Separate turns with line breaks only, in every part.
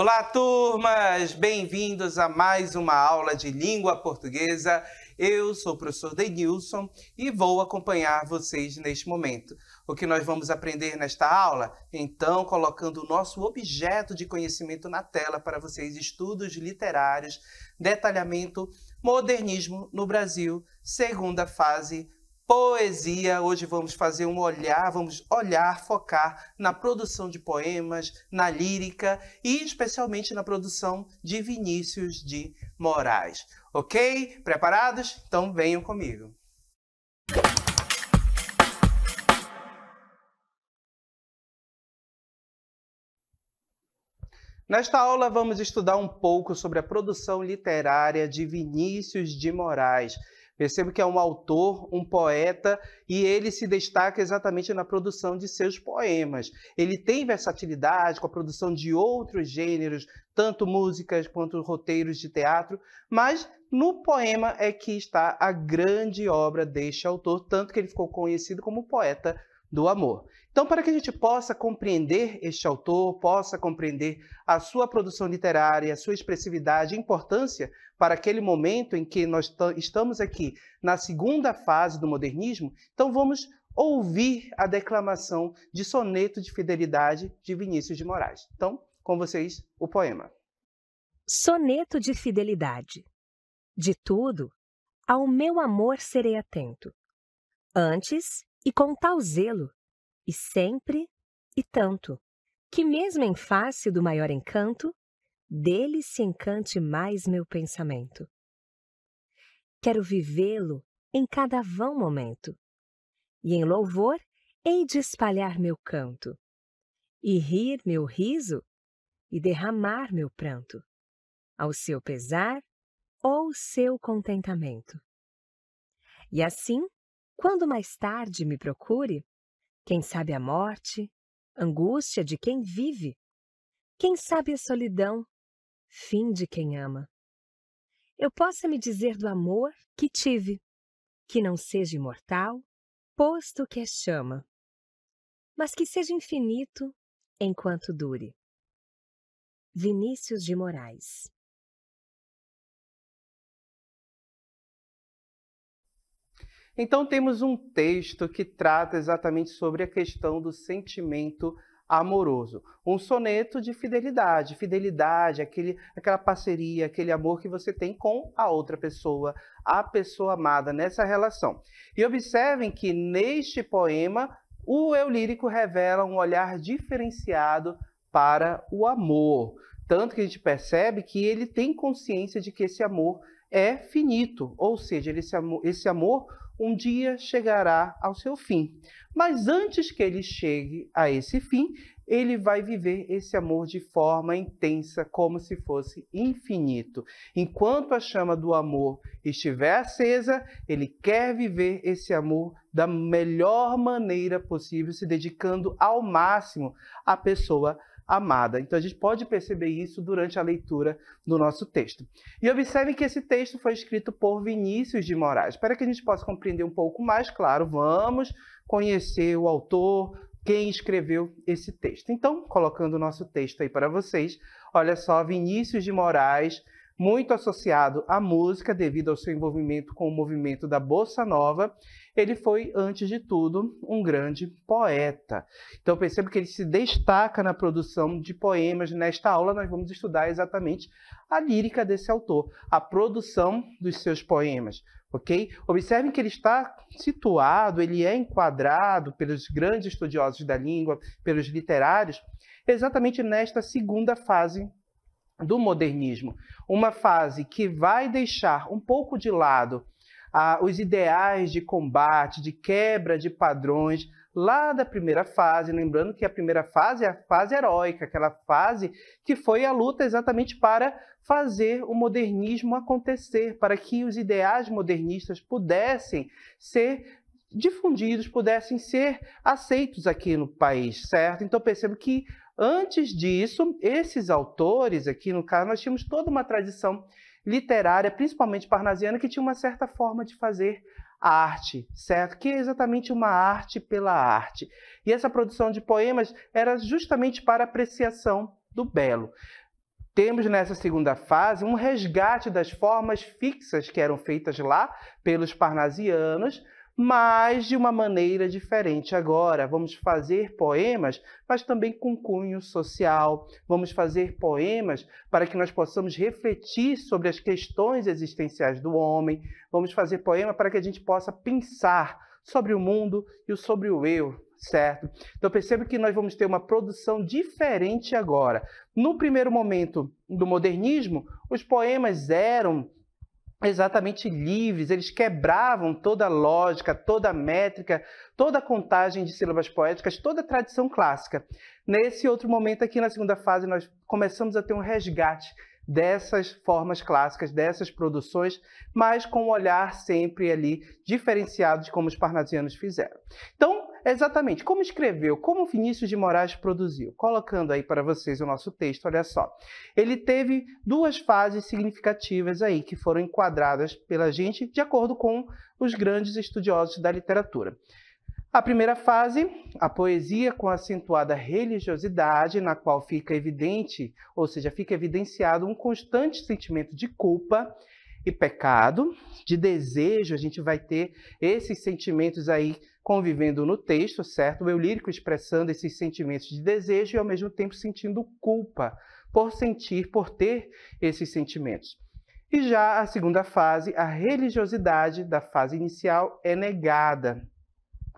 Olá, turmas! Bem-vindos a mais uma aula de língua portuguesa. Eu sou o professor Denilson e vou acompanhar vocês neste momento. O que nós vamos aprender nesta aula? Então, colocando o nosso objeto de conhecimento na tela para vocês: estudos literários, detalhamento, modernismo no Brasil, segunda fase poesia. Hoje vamos fazer um olhar, vamos olhar, focar na produção de poemas, na lírica e especialmente na produção de Vinícius de Moraes. Ok? Preparados? Então venham comigo. Nesta aula, vamos estudar um pouco sobre a produção literária de Vinícius de Moraes. Percebo que é um autor, um poeta, e ele se destaca exatamente na produção de seus poemas. Ele tem versatilidade com a produção de outros gêneros, tanto músicas quanto roteiros de teatro, mas no poema é que está a grande obra deste autor, tanto que ele ficou conhecido como poeta do amor. Então, para que a gente possa compreender este autor, possa compreender a sua produção literária, a sua expressividade e importância para aquele momento em que nós estamos aqui na segunda fase do modernismo, então vamos ouvir a declamação de Soneto de Fidelidade de Vinícius de Moraes. Então, com vocês, o poema. Soneto
de Fidelidade. De tudo, ao meu amor serei atento. Antes, e com tal zelo, e sempre e tanto, que mesmo em face do maior encanto, dele se encante mais meu pensamento. Quero vivê-lo em cada vão momento, e em louvor hei de espalhar meu canto, e rir meu riso, e derramar meu pranto, ao seu pesar ou seu contentamento. E assim quando mais tarde me procure, quem sabe a morte, angústia de quem vive, quem sabe a solidão, fim de quem ama. Eu possa me dizer do amor que tive, que não seja imortal, posto que é chama, mas que seja infinito enquanto dure. Vinícius de Moraes
Então, temos um texto que trata exatamente sobre a questão do sentimento amoroso. Um soneto de fidelidade. Fidelidade, aquele, aquela parceria, aquele amor que você tem com a outra pessoa, a pessoa amada nessa relação. E observem que neste poema, o eu lírico revela um olhar diferenciado para o amor. Tanto que a gente percebe que ele tem consciência de que esse amor é finito, ou seja, esse amor, esse amor um dia chegará ao seu fim. Mas antes que ele chegue a esse fim, ele vai viver esse amor de forma intensa, como se fosse infinito. Enquanto a chama do amor estiver acesa, ele quer viver esse amor da melhor maneira possível, se dedicando ao máximo à pessoa amada. Então a gente pode perceber isso durante a leitura do nosso texto. E observem que esse texto foi escrito por Vinícius de Moraes. Para que a gente possa compreender um pouco mais, claro, vamos conhecer o autor, quem escreveu esse texto. Então, colocando o nosso texto aí para vocês, olha só, Vinícius de Moraes muito associado à música devido ao seu envolvimento com o movimento da bossa nova, ele foi antes de tudo um grande poeta. Então perceba que ele se destaca na produção de poemas. Nesta aula nós vamos estudar exatamente a lírica desse autor, a produção dos seus poemas, ok? Observem que ele está situado, ele é enquadrado pelos grandes estudiosos da língua, pelos literários, exatamente nesta segunda fase do modernismo, uma fase que vai deixar um pouco de lado ah, os ideais de combate, de quebra de padrões lá da primeira fase, lembrando que a primeira fase é a fase heróica, aquela fase que foi a luta exatamente para fazer o modernismo acontecer, para que os ideais modernistas pudessem ser difundidos, pudessem ser aceitos aqui no país, certo? Então percebo que Antes disso, esses autores aqui, no caso, nós tínhamos toda uma tradição literária, principalmente parnasiana, que tinha uma certa forma de fazer arte, certo? Que é exatamente uma arte pela arte. E essa produção de poemas era justamente para apreciação do belo. Temos nessa segunda fase um resgate das formas fixas que eram feitas lá pelos parnasianos, mas de uma maneira diferente. Agora, vamos fazer poemas, mas também com cunho social. Vamos fazer poemas para que nós possamos refletir sobre as questões existenciais do homem. Vamos fazer poema para que a gente possa pensar sobre o mundo e sobre o eu, certo? Então perceba que nós vamos ter uma produção diferente agora. No primeiro momento do modernismo, os poemas eram exatamente livres, eles quebravam toda a lógica, toda a métrica, toda a contagem de sílabas poéticas, toda a tradição clássica. Nesse outro momento, aqui na segunda fase, nós começamos a ter um resgate dessas formas clássicas, dessas produções, mas com um olhar sempre ali diferenciado de como os parnasianos fizeram. Então, exatamente, como escreveu, como Vinícius de Moraes produziu? Colocando aí para vocês o nosso texto, olha só. Ele teve duas fases significativas aí que foram enquadradas pela gente de acordo com os grandes estudiosos da literatura. A primeira fase, a poesia com acentuada religiosidade, na qual fica evidente, ou seja, fica evidenciado um constante sentimento de culpa e pecado, de desejo, a gente vai ter esses sentimentos aí convivendo no texto, certo? O eu lírico expressando esses sentimentos de desejo e ao mesmo tempo sentindo culpa por sentir, por ter esses sentimentos. E já a segunda fase, a religiosidade da fase inicial é negada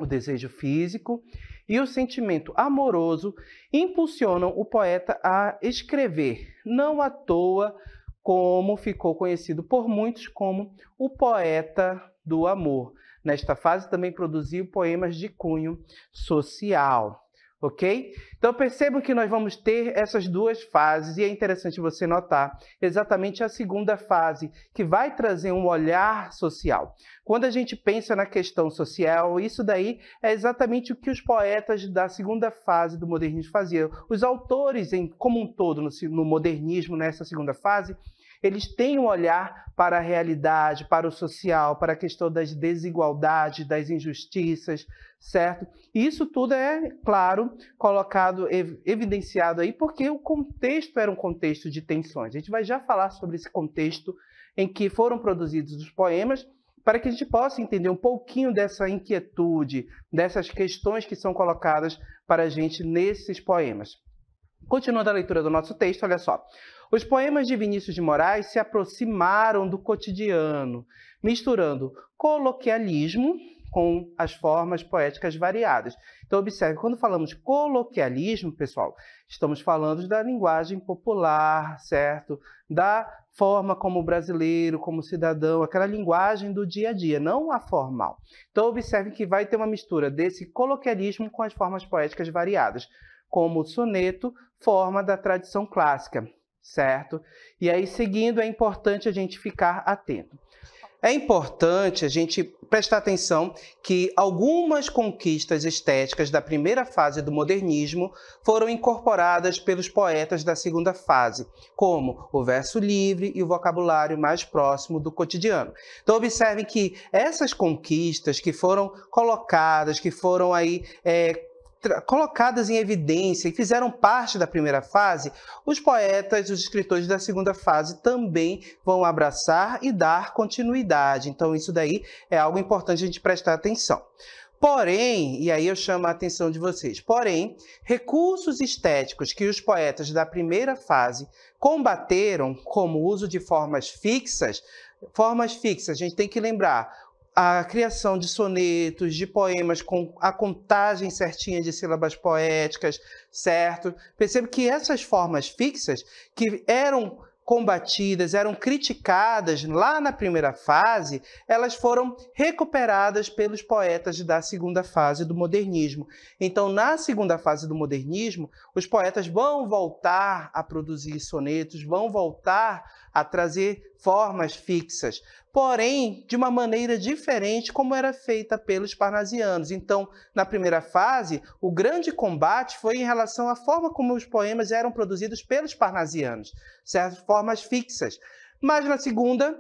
o desejo físico e o sentimento amoroso impulsionam o poeta a escrever, não à toa, como ficou conhecido por muitos como o poeta do amor. Nesta fase também produziu poemas de cunho social. Ok? Então percebam que nós vamos ter essas duas fases, e é interessante você notar exatamente a segunda fase, que vai trazer um olhar social. Quando a gente pensa na questão social, isso daí é exatamente o que os poetas da segunda fase do modernismo faziam. Os autores, em, como um todo, no, no modernismo, nessa segunda fase, eles têm um olhar para a realidade, para o social, para a questão das desigualdades, das injustiças, certo? E isso tudo é, claro, colocado, evidenciado aí, porque o contexto era um contexto de tensões. A gente vai já falar sobre esse contexto em que foram produzidos os poemas, para que a gente possa entender um pouquinho dessa inquietude, dessas questões que são colocadas para a gente nesses poemas. Continuando a leitura do nosso texto, olha só. Os poemas de Vinícius de Moraes se aproximaram do cotidiano, misturando coloquialismo com as formas poéticas variadas. Então, observe, quando falamos coloquialismo, pessoal, estamos falando da linguagem popular, certo? Da forma como brasileiro, como cidadão, aquela linguagem do dia a dia, não a formal. Então, observe que vai ter uma mistura desse coloquialismo com as formas poéticas variadas, como o soneto, forma da tradição clássica, certo? E aí, seguindo, é importante a gente ficar atento. É importante a gente prestar atenção que algumas conquistas estéticas da primeira fase do modernismo foram incorporadas pelos poetas da segunda fase, como o verso livre e o vocabulário mais próximo do cotidiano. Então observem que essas conquistas que foram colocadas, que foram aí é, colocadas em evidência e fizeram parte da primeira fase, os poetas, os escritores da segunda fase também vão abraçar e dar continuidade. Então, isso daí é algo importante a gente prestar atenção. Porém, e aí eu chamo a atenção de vocês, porém, recursos estéticos que os poetas da primeira fase combateram, como o uso de formas fixas, formas fixas, a gente tem que lembrar, a criação de sonetos, de poemas com a contagem certinha de sílabas poéticas, certo? Percebo que essas formas fixas que eram combatidas, eram criticadas lá na primeira fase, elas foram recuperadas pelos poetas da segunda fase do modernismo. Então, na segunda fase do modernismo, os poetas vão voltar a produzir sonetos, vão voltar a trazer formas fixas, porém de uma maneira diferente como era feita pelos parnasianos. Então, na primeira fase, o grande combate foi em relação à forma como os poemas eram produzidos pelos parnasianos, certas formas fixas. Mas na segunda,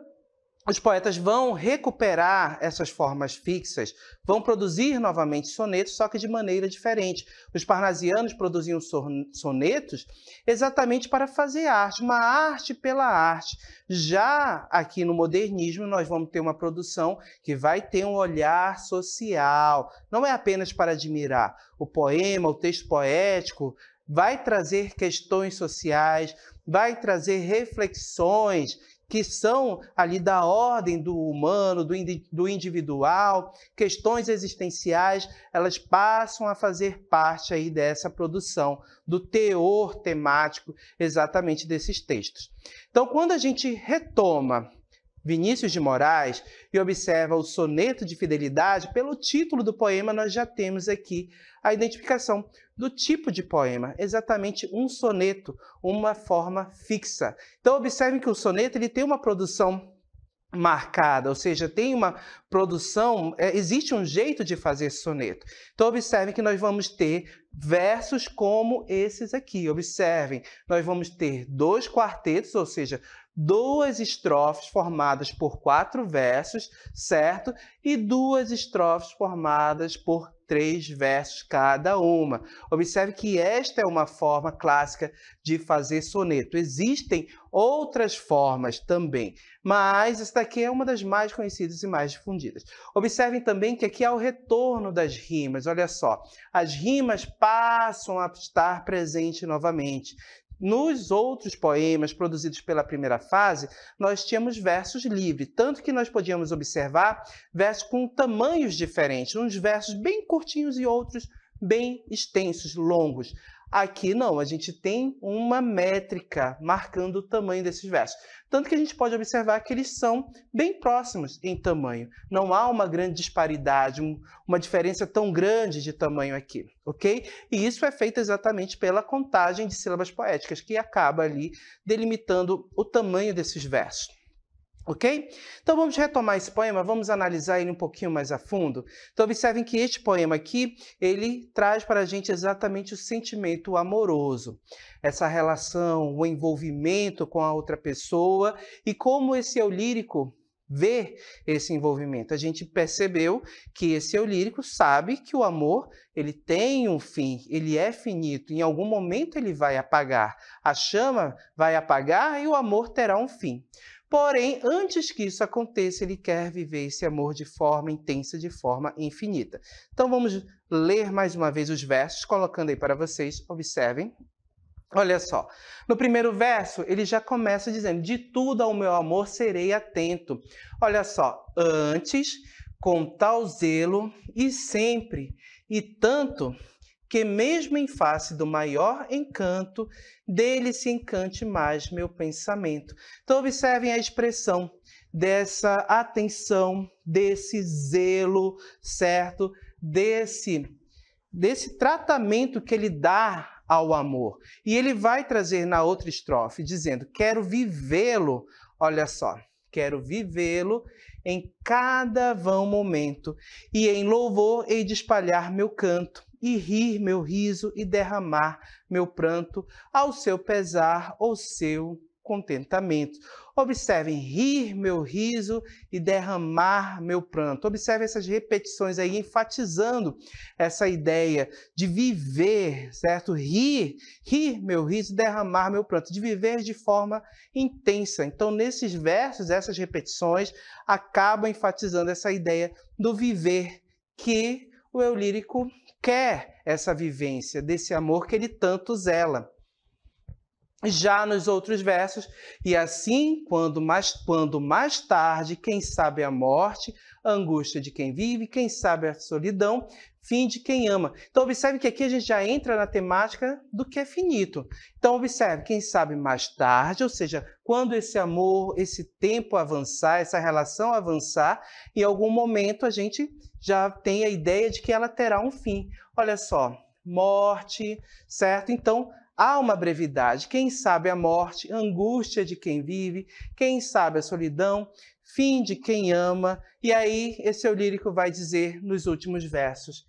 os poetas vão recuperar essas formas fixas, vão produzir novamente sonetos, só que de maneira diferente. Os parnasianos produziam sonetos exatamente para fazer arte, uma arte pela arte. Já aqui no modernismo, nós vamos ter uma produção que vai ter um olhar social, não é apenas para admirar. O poema, o texto poético, vai trazer questões sociais, vai trazer reflexões que são ali da ordem do humano, do, individual, questões existenciais, elas passam a fazer parte aí dessa produção, do teor temático exatamente desses textos. Então, quando a gente retoma Vinícius de Moraes e observa o soneto de fidelidade, pelo título do poema, nós já temos aqui a identificação do tipo de poema, exatamente um soneto, uma forma fixa. Então, observem que o soneto ele tem uma produção marcada, ou seja, tem uma produção, é, existe um jeito de fazer soneto. Então observem que nós vamos ter versos como esses aqui. Observem, nós vamos ter dois quartetos, ou seja, duas estrofes formadas por quatro versos, certo? E duas estrofes formadas por três versos cada uma. Observe que esta é uma forma clássica de fazer soneto. Existem outras formas também, mas esta aqui é uma das mais conhecidas e mais difundidas. Observem também que aqui há é o retorno das rimas. Olha só, as rimas passam a estar presentes novamente. Nos outros poemas produzidos pela primeira fase, nós tínhamos versos livres, tanto que nós podíamos observar versos com tamanhos diferentes, uns versos bem curtinhos e outros bem extensos, longos. Aqui não, a gente tem uma métrica marcando o tamanho desses versos. Tanto que a gente pode observar que eles são bem próximos em tamanho. Não há uma grande disparidade, uma diferença tão grande de tamanho aqui, ok? E isso é feito exatamente pela contagem de sílabas poéticas, que acaba ali delimitando o tamanho desses versos. Ok? Então vamos retomar esse poema, vamos analisar ele um pouquinho mais a fundo. Então observem que este poema aqui, ele traz para a gente exatamente o sentimento amoroso, essa relação, o envolvimento com a outra pessoa e como esse eu lírico vê esse envolvimento. A gente percebeu que esse eu lírico sabe que o amor, ele tem um fim, ele é finito, em algum momento ele vai apagar. A chama vai apagar e o amor terá um fim. Porém, antes que isso aconteça, ele quer viver esse amor de forma intensa, de forma infinita. Então vamos ler mais uma vez os versos, colocando aí para vocês, observem. Olha só, no primeiro verso ele já começa dizendo: De tudo ao meu amor serei atento. Olha só, antes, com tal zelo e sempre, e tanto que mesmo em face do maior encanto, dele se encante mais meu pensamento. Então observem a expressão dessa atenção, desse zelo, certo? Desse desse tratamento que ele dá ao amor. E ele vai trazer na outra estrofe dizendo: "Quero vivê-lo". Olha só, quero vivê-lo em cada vão momento, e em louvor hei de espalhar meu canto e rir meu riso e derramar meu pranto ao seu pesar ou seu contentamento. Observem, rir meu riso e derramar meu pranto. Observe essas repetições aí, enfatizando essa ideia de viver, certo? Rir, rir meu riso, derramar meu pranto, de viver de forma intensa. Então, nesses versos, essas repetições acabam enfatizando essa ideia do viver que o eu lírico quer essa vivência desse amor que ele tanto zela. Já nos outros versos, e assim, quando mais, quando mais tarde, quem sabe a morte, a angústia de quem vive, quem sabe a solidão, fim de quem ama. Então, observe que aqui a gente já entra na temática do que é finito. Então, observe, quem sabe mais tarde, ou seja, quando esse amor, esse tempo avançar, essa relação avançar, em algum momento a gente já tem a ideia de que ela terá um fim. Olha só, morte, certo? Então, há uma brevidade. Quem sabe a morte, angústia de quem vive, quem sabe a solidão, fim de quem ama. E aí, esse é o lírico vai dizer nos últimos versos: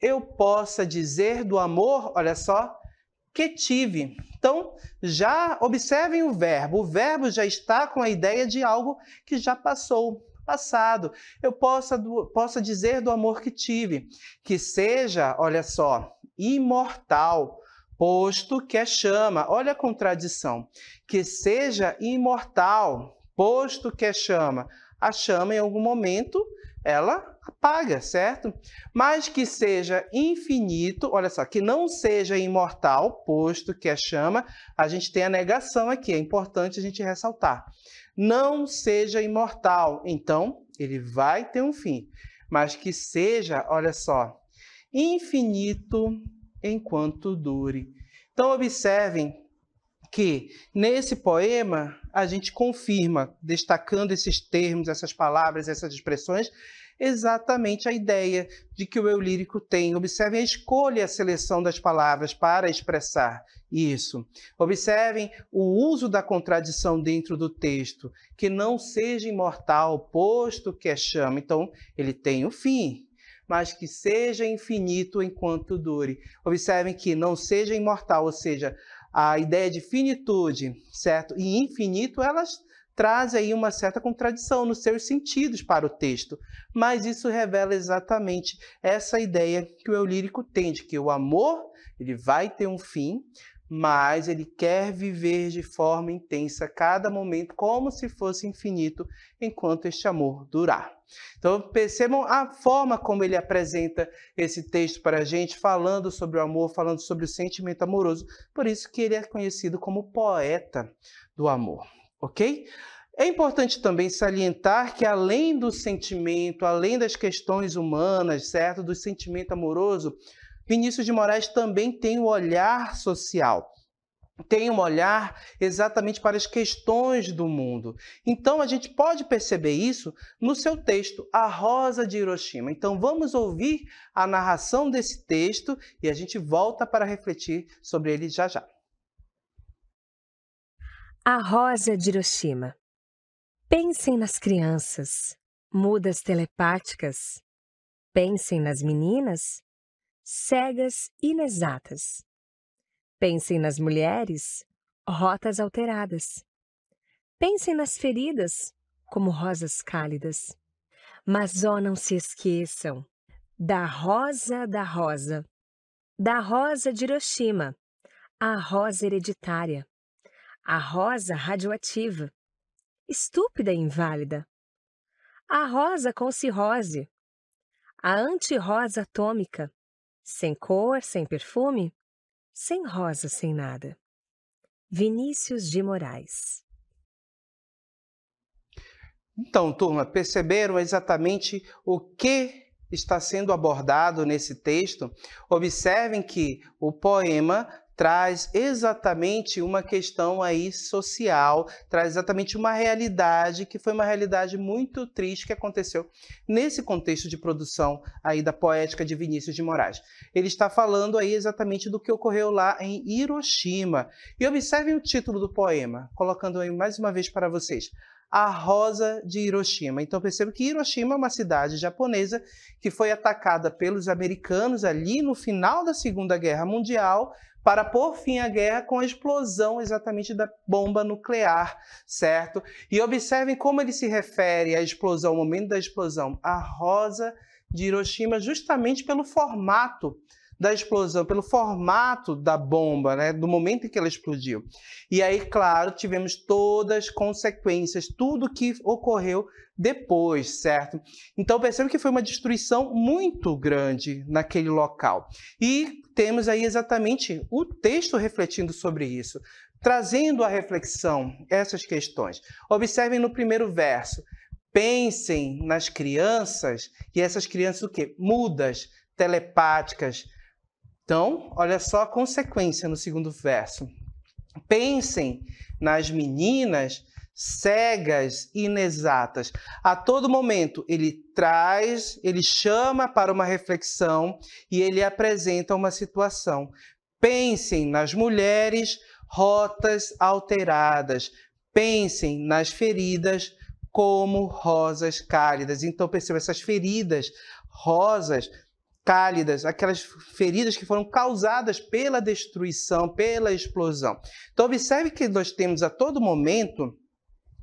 Eu possa dizer do amor, olha só, que tive. Então, já observem o verbo. O verbo já está com a ideia de algo que já passou, passado, eu possa, possa dizer do amor que tive, que seja, olha só, imortal, posto que é chama. Olha a contradição. Que seja imortal, posto que é chama. A chama, em algum momento, ela apaga, certo? Mas que seja infinito, olha só, que não seja imortal, posto que a é chama, a gente tem a negação aqui, é importante a gente ressaltar não seja imortal. Então, ele vai ter um fim, mas que seja, olha só, infinito enquanto dure. Então, observem que nesse poema a gente confirma, destacando esses termos, essas palavras, essas expressões, exatamente a ideia de que o eu lírico tem. Observem a escolha e a seleção das palavras para expressar isso. Observem o uso da contradição dentro do texto, que não seja imortal, posto que é chama. Então, ele tem o um fim, mas que seja infinito enquanto dure. Observem que não seja imortal, ou seja, a ideia de finitude, certo? E infinito, elas traz aí uma certa contradição nos seus sentidos para o texto, mas isso revela exatamente essa ideia que o eu lírico tem de que o amor ele vai ter um fim, mas ele quer viver de forma intensa cada momento, como se fosse infinito, enquanto este amor durar. Então percebam a forma como ele apresenta esse texto para a gente, falando sobre o amor, falando sobre o sentimento amoroso. Por isso que ele é conhecido como poeta do amor, ok? É importante também salientar que, além do sentimento, além das questões humanas, certo? Do sentimento amoroso, Vinícius de Moraes também tem o um olhar social tem um olhar exatamente para as questões do mundo. Então a gente pode perceber isso no seu texto, A Rosa de Hiroshima. Então vamos ouvir a narração desse texto e a gente volta para refletir sobre ele já já.
A Rosa de Hiroshima. Pensem nas crianças, mudas telepáticas. Pensem nas meninas, cegas inexatas. Pensem nas mulheres, rotas alteradas. Pensem nas feridas, como rosas cálidas. Mas, ó, oh, não se esqueçam da rosa da rosa, da rosa de Hiroshima, a rosa hereditária, a rosa radioativa, estúpida e inválida, a rosa com cirrose, a antirrosa atômica, sem cor, sem perfume, sem rosa, sem nada. Vinícius de Moraes.
Então, turma, perceberam exatamente o que está sendo abordado nesse texto? Observem que o poema traz exatamente uma questão aí social, traz exatamente uma realidade que foi uma realidade muito triste que aconteceu nesse contexto de produção aí da poética de Vinícius de Moraes. Ele está falando aí exatamente do que ocorreu lá em Hiroshima. E observem o título do poema, colocando aí mais uma vez para vocês a Rosa de Hiroshima. Então perceba que Hiroshima é uma cidade japonesa que foi atacada pelos americanos ali no final da Segunda Guerra Mundial para pôr fim à guerra com a explosão exatamente da bomba nuclear, certo? E observem como ele se refere à explosão, ao momento da explosão, a Rosa de Hiroshima, justamente pelo formato da explosão, pelo formato da bomba, né, do momento em que ela explodiu. E aí, claro, tivemos todas as consequências, tudo que ocorreu depois, certo? Então percebe que foi uma destruição muito grande naquele local. E temos aí exatamente o texto refletindo sobre isso, trazendo à reflexão essas questões. Observem no primeiro verso. Pensem nas crianças e essas crianças o quê? Mudas, telepáticas, então, olha só a consequência no segundo verso. Pensem nas meninas cegas, inexatas. A todo momento ele traz, ele chama para uma reflexão e ele apresenta uma situação. Pensem nas mulheres, rotas alteradas. Pensem nas feridas como rosas cálidas. Então perceba essas feridas rosas cálidas, aquelas feridas que foram causadas pela destruição, pela explosão. Então, observe que nós temos a todo momento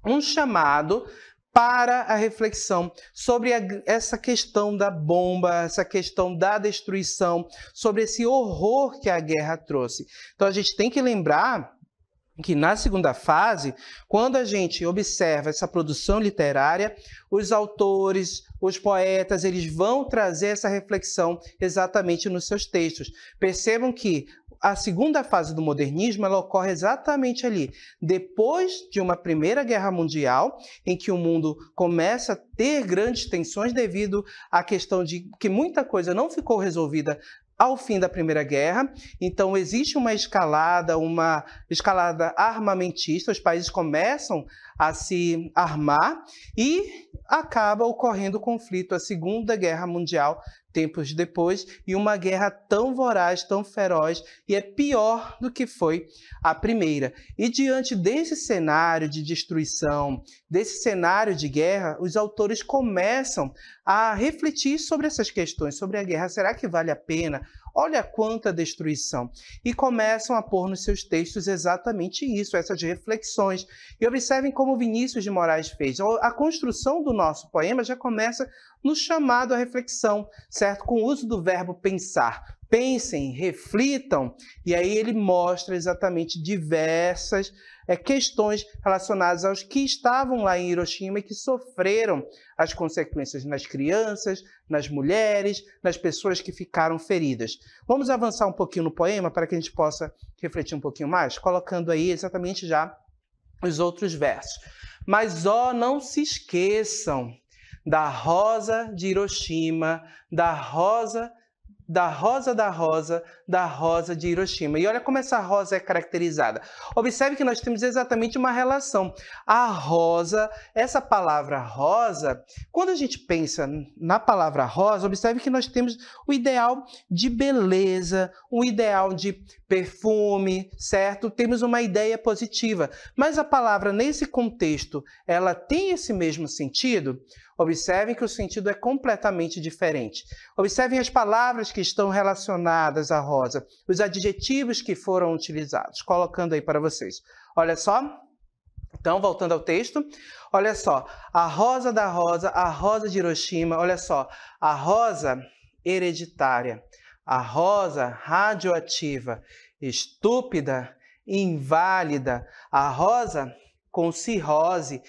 um chamado para a reflexão sobre a, essa questão da bomba, essa questão da destruição, sobre esse horror que a guerra trouxe. Então, a gente tem que lembrar que na segunda fase, quando a gente observa essa produção literária, os autores, os poetas, eles vão trazer essa reflexão exatamente nos seus textos. Percebam que a segunda fase do modernismo ela ocorre exatamente ali, depois de uma Primeira Guerra Mundial, em que o mundo começa a ter grandes tensões devido à questão de que muita coisa não ficou resolvida ao fim da Primeira Guerra. Então, existe uma escalada, uma escalada armamentista, os países começam a se armar e acaba ocorrendo o conflito, a Segunda Guerra Mundial, tempos depois, e uma guerra tão voraz, tão feroz, e é pior do que foi a primeira. E diante desse cenário de destruição, desse cenário de guerra, os autores começam a refletir sobre essas questões, sobre a guerra. Será que vale a pena? Olha quanta destruição. E começam a pôr nos seus textos exatamente isso, essas reflexões. E observem como Vinícius de Moraes fez. A construção do nosso poema já começa no chamado à reflexão, certo? Com o uso do verbo pensar pensem, reflitam, e aí ele mostra exatamente diversas é, questões relacionadas aos que estavam lá em Hiroshima e que sofreram as consequências nas crianças, nas mulheres, nas pessoas que ficaram feridas. Vamos avançar um pouquinho no poema para que a gente possa refletir um pouquinho mais, colocando aí exatamente já os outros versos. Mas ó, não se esqueçam da rosa de Hiroshima, da rosa da rosa da rosa da rosa de Hiroshima. E olha como essa rosa é caracterizada. Observe que nós temos exatamente uma relação. A rosa, essa palavra rosa, quando a gente pensa na palavra rosa, observe que nós temos o ideal de beleza, um ideal de perfume, certo? Temos uma ideia positiva. Mas a palavra nesse contexto, ela tem esse mesmo sentido? Observem que o sentido é completamente diferente. Observem as palavras que estão relacionadas à rosa, os adjetivos que foram utilizados, colocando aí para vocês. Olha só. Então, voltando ao texto, olha só, a rosa da rosa, a rosa de Hiroshima, olha só, a rosa hereditária, a rosa radioativa, estúpida, inválida, a rosa com cirrose,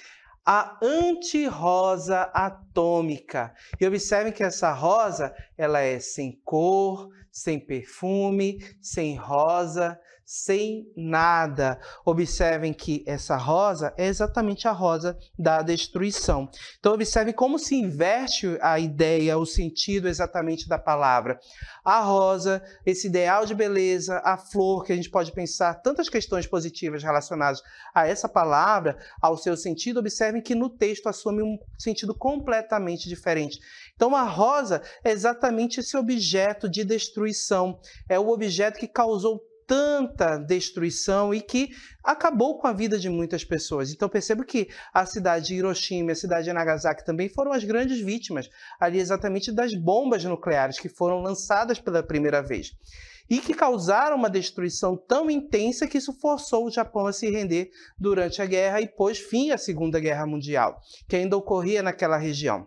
a antirrosa atômica. E observem que essa rosa, ela é sem cor, sem perfume, sem rosa, sem nada. Observem que essa rosa é exatamente a rosa da destruição. Então, observe como se inverte a ideia, o sentido exatamente da palavra. A rosa, esse ideal de beleza, a flor, que a gente pode pensar tantas questões positivas relacionadas a essa palavra, ao seu sentido, observem que no texto assume um sentido completamente diferente. Então, a rosa é exatamente esse objeto de destruição, é o objeto que causou tanta destruição e que acabou com a vida de muitas pessoas. Então percebo que a cidade de Hiroshima e a cidade de Nagasaki também foram as grandes vítimas ali exatamente das bombas nucleares que foram lançadas pela primeira vez e que causaram uma destruição tão intensa que isso forçou o Japão a se render durante a guerra e pôs fim à Segunda Guerra Mundial, que ainda ocorria naquela região.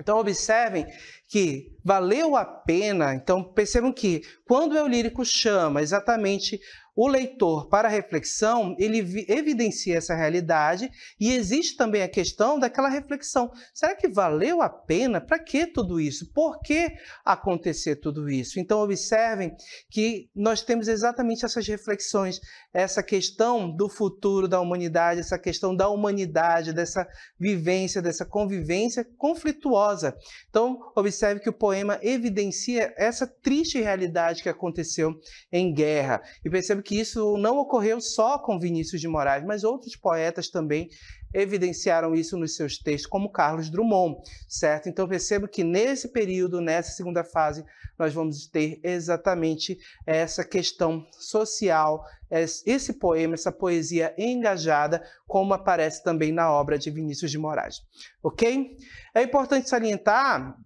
Então, observem que valeu a pena. Então, percebam que quando o eu lírico chama exatamente o leitor para reflexão, ele evidencia essa realidade e existe também a questão daquela reflexão. Será que valeu a pena? Para que tudo isso? Por que acontecer tudo isso? Então, observem que nós temos exatamente essas reflexões, essa questão do futuro da humanidade, essa questão da humanidade, dessa vivência, dessa convivência conflituosa. Então, observem percebe que o poema evidencia essa triste realidade que aconteceu em guerra. E percebe que isso não ocorreu só com Vinícius de Moraes, mas outros poetas também evidenciaram isso nos seus textos, como Carlos Drummond, certo? Então percebo que nesse período, nessa segunda fase, nós vamos ter exatamente essa questão social, esse poema, essa poesia engajada, como aparece também na obra de Vinícius de Moraes, ok? É importante salientar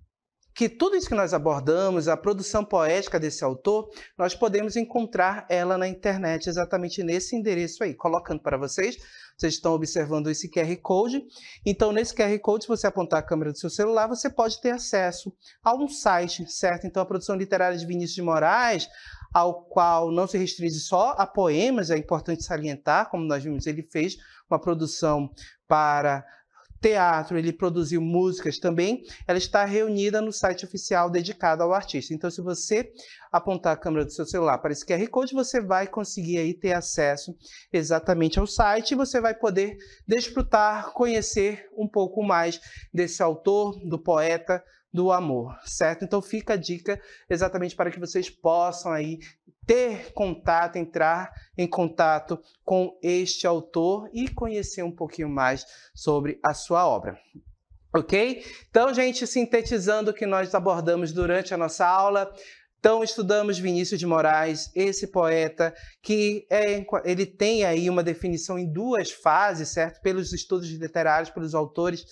que tudo isso que nós abordamos, a produção poética desse autor, nós podemos encontrar ela na internet, exatamente nesse endereço aí, colocando para vocês. Vocês estão observando esse QR Code. Então, nesse QR Code, se você apontar a câmera do seu celular, você pode ter acesso a um site, certo? Então, a produção literária de Vinícius de Moraes, ao qual não se restringe só a poemas, é importante salientar, como nós vimos, ele fez uma produção para teatro, ele produziu músicas também. Ela está reunida no site oficial dedicado ao artista. Então, se você apontar a câmera do seu celular para esse QR Code, você vai conseguir aí ter acesso exatamente ao site e você vai poder desfrutar, conhecer um pouco mais desse autor, do poeta, do amor, certo? Então fica a dica exatamente para que vocês possam aí ter contato, entrar em contato com este autor e conhecer um pouquinho mais sobre a sua obra. Ok? Então, gente, sintetizando o que nós abordamos durante a nossa aula, então estudamos Vinícius de Moraes, esse poeta que é, ele tem aí uma definição em duas fases, certo? Pelos estudos literários, pelos autores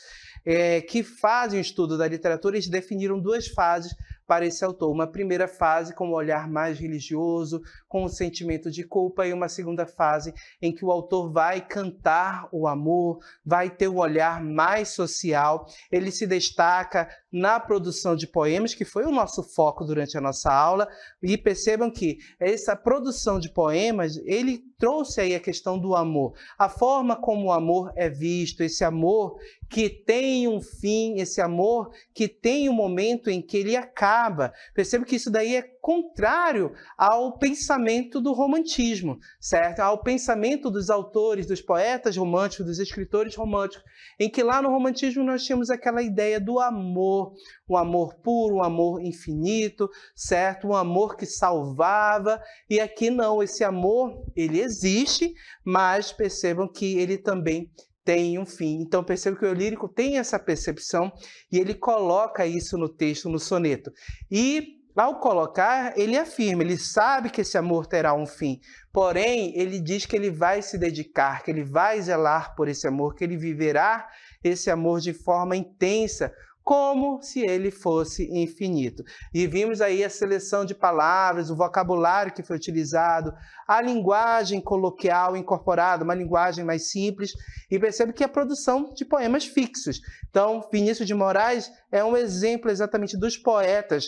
é, que fazem o estudo da literatura, eles definiram duas fases para esse autor. Uma primeira fase com um olhar mais religioso, com o sentimento de culpa e uma segunda fase em que o autor vai cantar o amor, vai ter um olhar mais social. Ele se destaca na produção de poemas, que foi o nosso foco durante a nossa aula, e percebam que essa produção de poemas, ele trouxe aí a questão do amor, a forma como o amor é visto, esse amor que tem um fim, esse amor que tem um momento em que ele acaba. Percebam que isso daí é contrário ao pensamento pensamento do romantismo, certo? Ao pensamento dos autores, dos poetas românticos, dos escritores românticos, em que lá no romantismo nós tínhamos aquela ideia do amor, um amor puro, um amor infinito, certo? Um amor que salvava. E aqui não, esse amor, ele existe, mas percebam que ele também tem um fim. Então percebo que o lírico tem essa percepção e ele coloca isso no texto, no soneto. E ao colocar, ele afirma, ele sabe que esse amor terá um fim. Porém, ele diz que ele vai se dedicar, que ele vai zelar por esse amor, que ele viverá esse amor de forma intensa, como se ele fosse infinito. E vimos aí a seleção de palavras, o vocabulário que foi utilizado, a linguagem coloquial incorporada, uma linguagem mais simples, e percebe que a produção de poemas fixos. Então, Vinícius de Moraes é um exemplo exatamente dos poetas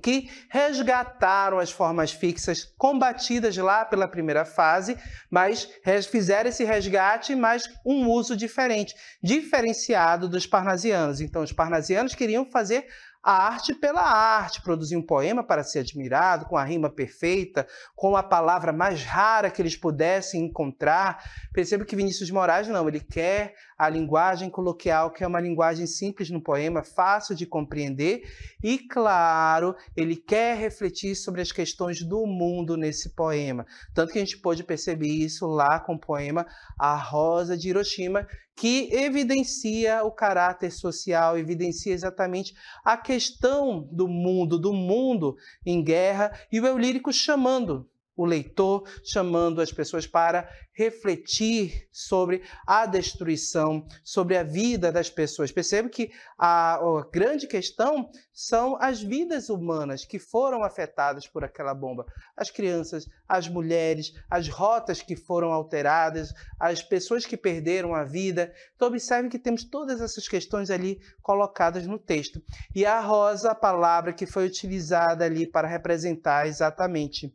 que resgataram as formas fixas combatidas lá pela primeira fase, mas fizeram esse resgate, mas um uso diferente, diferenciado dos parnasianos. Então, os parnasianos queriam fazer a arte pela arte, produzir um poema para ser admirado, com a rima perfeita, com a palavra mais rara que eles pudessem encontrar. Perceba que Vinícius de Moraes não, ele quer a linguagem coloquial, que é uma linguagem simples no poema, fácil de compreender, e claro, ele quer refletir sobre as questões do mundo nesse poema. Tanto que a gente pôde perceber isso lá com o poema A Rosa de Hiroshima, que evidencia o caráter social, evidencia exatamente a questão do mundo, do mundo em guerra, e o eu lírico chamando o leitor, chamando as pessoas para refletir sobre a destruição, sobre a vida das pessoas. Percebe que a, a, grande questão são as vidas humanas que foram afetadas por aquela bomba. As crianças, as mulheres, as rotas que foram alteradas, as pessoas que perderam a vida. Então, observe que temos todas essas questões ali colocadas no texto. E a rosa, a palavra que foi utilizada ali para representar exatamente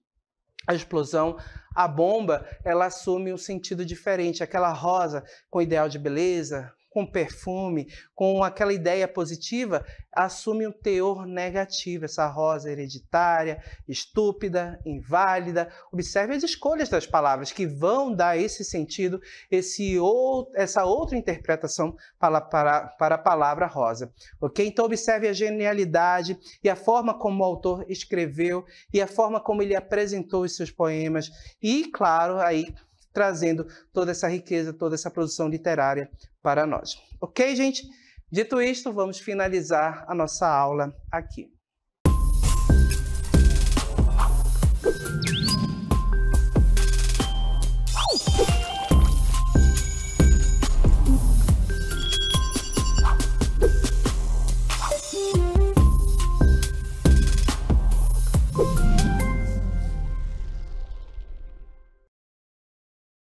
a explosão, a bomba, ela assume um sentido diferente. Aquela rosa com ideal de beleza, com perfume, com aquela ideia positiva, assume um teor negativo, essa rosa hereditária, estúpida, inválida. Observe as escolhas das palavras que vão dar esse sentido, esse ou, essa outra interpretação para, para, para a palavra rosa. Ok? Então, observe a genialidade e a forma como o autor escreveu e a forma como ele apresentou os seus poemas. E, claro, aí trazendo toda essa riqueza, toda essa produção literária para nós. Ok, gente? Dito isto, vamos finalizar a nossa aula aqui.